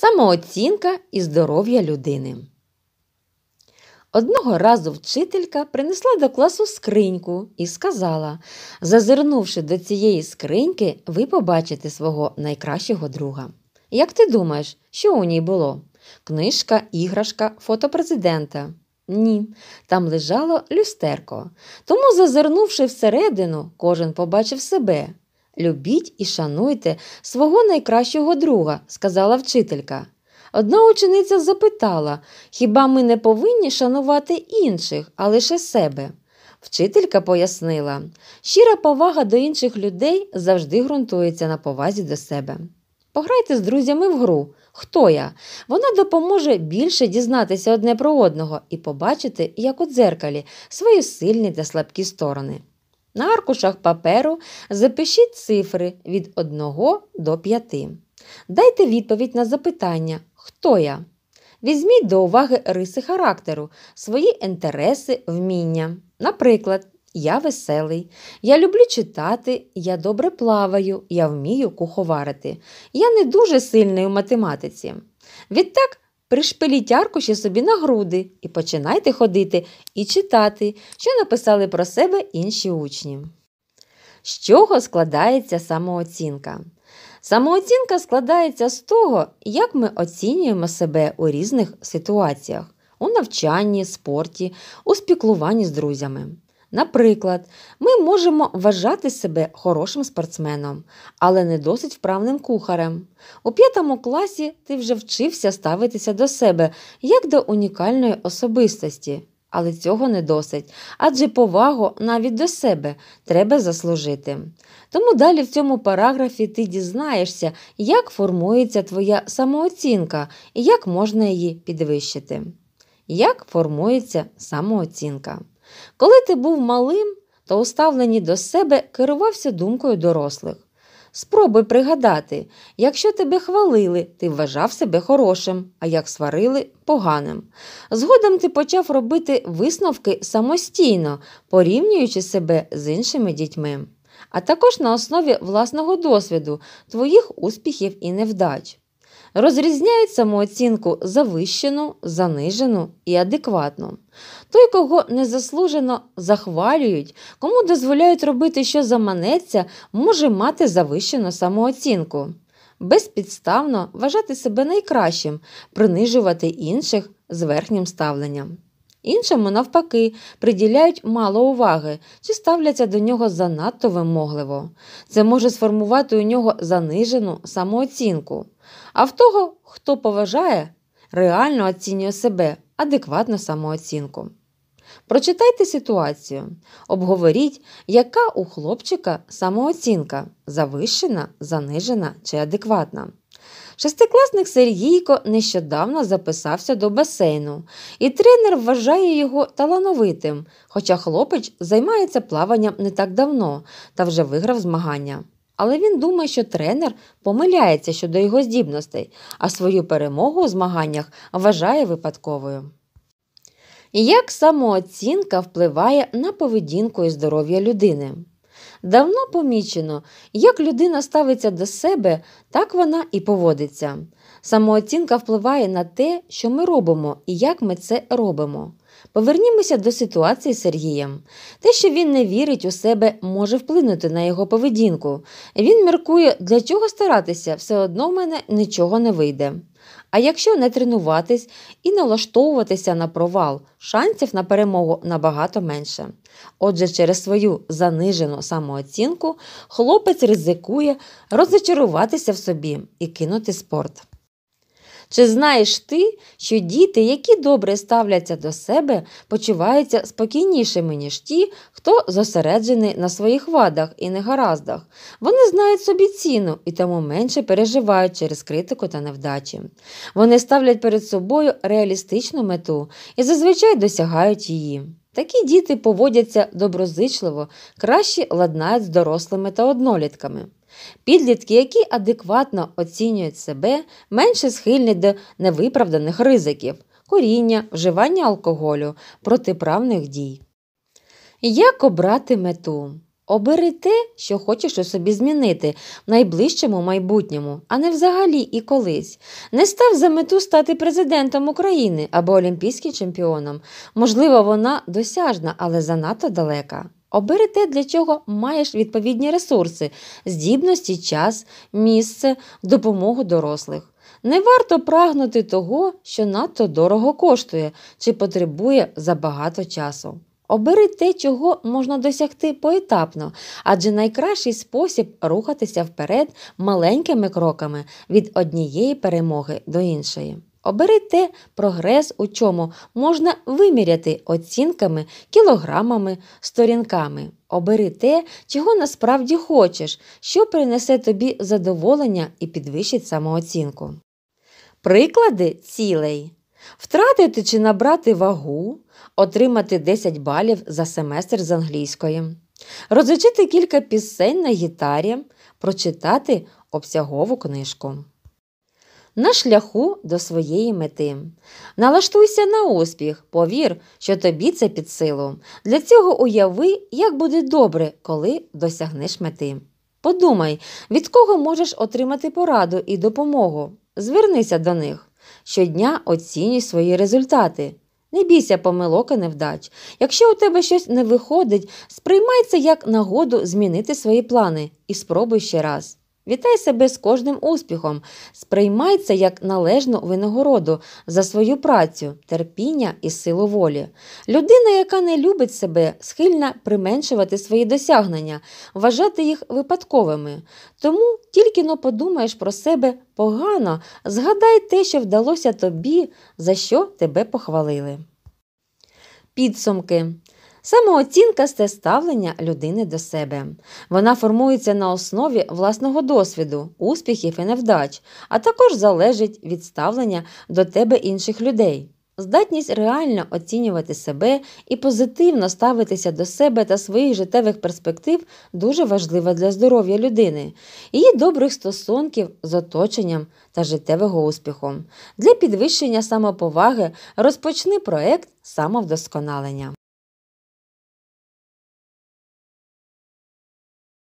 самооцінка і здоров'я людини. Одного разу вчителька принесла до класу скриньку і сказала зазирнувши до цієї скриньки, ви побачите свого найкращого друга. Як ти думаєш, що у ній було? Книжка, іграшка, фото президента? Ні, там лежало люстерко. Тому, зазирнувши всередину, кожен побачив себе, Любіть і шануйте свого найкращого друга, сказала вчителька. Одна учениця запитала хіба ми не повинні шанувати інших, а лише себе. Вчителька пояснила, щира повага до інших людей завжди ґрунтується на повазі до себе. Пограйте з друзями в гру, хто я. Вона допоможе більше дізнатися одне про одного і побачити, як у дзеркалі, свої сильні та слабкі сторони. На аркушах паперу запишіть цифри від 1 до 5. Дайте відповідь на запитання Хто я? Візьміть до уваги риси характеру, свої інтереси, вміння. Наприклад, я веселий, я люблю читати, я добре плаваю, я вмію куховарити. Я не дуже сильний у математиці. Відтак Пришпиліть аркуші собі на груди і починайте ходити і читати, що написали про себе інші учні. З чого складається самооцінка? Самооцінка складається з того, як ми оцінюємо себе у різних ситуаціях у навчанні, спорті, у спіклуванні з друзями. Наприклад, ми можемо вважати себе хорошим спортсменом, але не досить вправним кухарем. У п'ятому класі ти вже вчився ставитися до себе як до унікальної особистості, але цього не досить, адже повагу навіть до себе треба заслужити. Тому далі в цьому параграфі ти дізнаєшся, як формується твоя самооцінка і як можна її підвищити. Як формується самооцінка? Коли ти був малим, то уставлені до себе керувався думкою дорослих. Спробуй пригадати, якщо тебе хвалили, ти вважав себе хорошим, а як сварили поганим. Згодом ти почав робити висновки самостійно, порівнюючи себе з іншими дітьми, а також на основі власного досвіду, твоїх успіхів і невдач розрізняють самооцінку завищену, занижену і адекватну. Той, кого незаслужено захвалюють, кому дозволяють робити, що заманеться, може мати завищену самооцінку. Безпідставно вважати себе найкращим, принижувати інших з верхнім ставленням. Іншому, навпаки, приділяють мало уваги чи ставляться до нього занадто вимогливо. Це може сформувати у нього занижену самооцінку а в того, хто поважає, реально оцінює себе, адекватну самооцінку. Прочитайте ситуацію, обговоріть, яка у хлопчика самооцінка завищена, занижена чи адекватна. Шестикласник Сергійко нещодавно записався до басейну, і тренер вважає його талановитим, хоча хлопець займається плаванням не так давно та вже виграв змагання. Але він думає, що тренер помиляється щодо його здібностей, а свою перемогу у змаганнях вважає випадковою. Як самооцінка впливає на поведінку і здоров'я людини? Давно помічено, як людина ставиться до себе, так вона і поводиться. Самооцінка впливає на те, що ми робимо і як ми це робимо. Повернімося до ситуації з Сергієм. Те, що він не вірить у себе, може вплинути на його поведінку. Він міркує, для чого старатися, все одно в мене нічого не вийде. А якщо не тренуватись і налаштовуватися на провал, шансів на перемогу набагато менше. Отже, через свою занижену самооцінку хлопець ризикує розчаруватися в собі і кинути спорт. Чи знаєш ти, що діти, які добре ставляться до себе, почуваються спокійнішими, ніж ті, хто зосереджений на своїх вадах і негараздах? Вони знають собі ціну і тому менше переживають через критику та невдачі. Вони ставлять перед собою реалістичну мету і зазвичай досягають її. Такі діти поводяться доброзичливо, краще ладнають з дорослими та однолітками. Підлітки, які адекватно оцінюють себе, менше схильні до невиправданих ризиків, коріння, вживання алкоголю, протиправних дій. Як обрати мету? Обери те, що хочеш у собі змінити в найближчому майбутньому, а не взагалі і колись. Не став за мету стати президентом України або олімпійським чемпіоном. Можливо, вона досяжна, але занадто далека. Обери те, для чого маєш відповідні ресурси, здібності, час, місце, допомогу дорослих. Не варто прагнути того, що надто дорого коштує чи потребує забагато часу. Обери те, чого можна досягти поетапно, адже найкращий спосіб рухатися вперед маленькими кроками від однієї перемоги до іншої. Обери те прогрес, у чому можна виміряти оцінками, кілограмами, сторінками. Обери те, чого насправді хочеш, що принесе тобі задоволення і підвищить самооцінку. Приклади цілей. Втратити чи набрати вагу, отримати 10 балів за семестр з англійської, розучити кілька пісень на гітарі, прочитати обсягову книжку на шляху до своєї мети. Налаштуйся на успіх, повір, що тобі це під силу. Для цього уяви, як буде добре, коли досягнеш мети. Подумай, від кого можеш отримати пораду і допомогу. Звернися до них. Щодня оцінюй свої результати. Не бійся помилок і невдач. Якщо у тебе щось не виходить, сприймай це як нагоду змінити свої плани і спробуй ще раз. Вітай себе з кожним успіхом, сприймай це як належну винагороду за свою працю, терпіння і силу волі. Людина, яка не любить себе, схильна применшувати свої досягнення, вважати їх випадковими. Тому тільки но подумаєш про себе погано, згадай те, що вдалося тобі, за що тебе похвалили. Підсумки Самооцінка це ставлення людини до себе. Вона формується на основі власного досвіду, успіхів і невдач, а також залежить від ставлення до тебе інших людей. Здатність реально оцінювати себе і позитивно ставитися до себе та своїх життєвих перспектив дуже важлива для здоров'я людини, її добрих стосунків з оточенням та життєвого успіху. Для підвищення самоповаги розпочни проект самовдосконалення.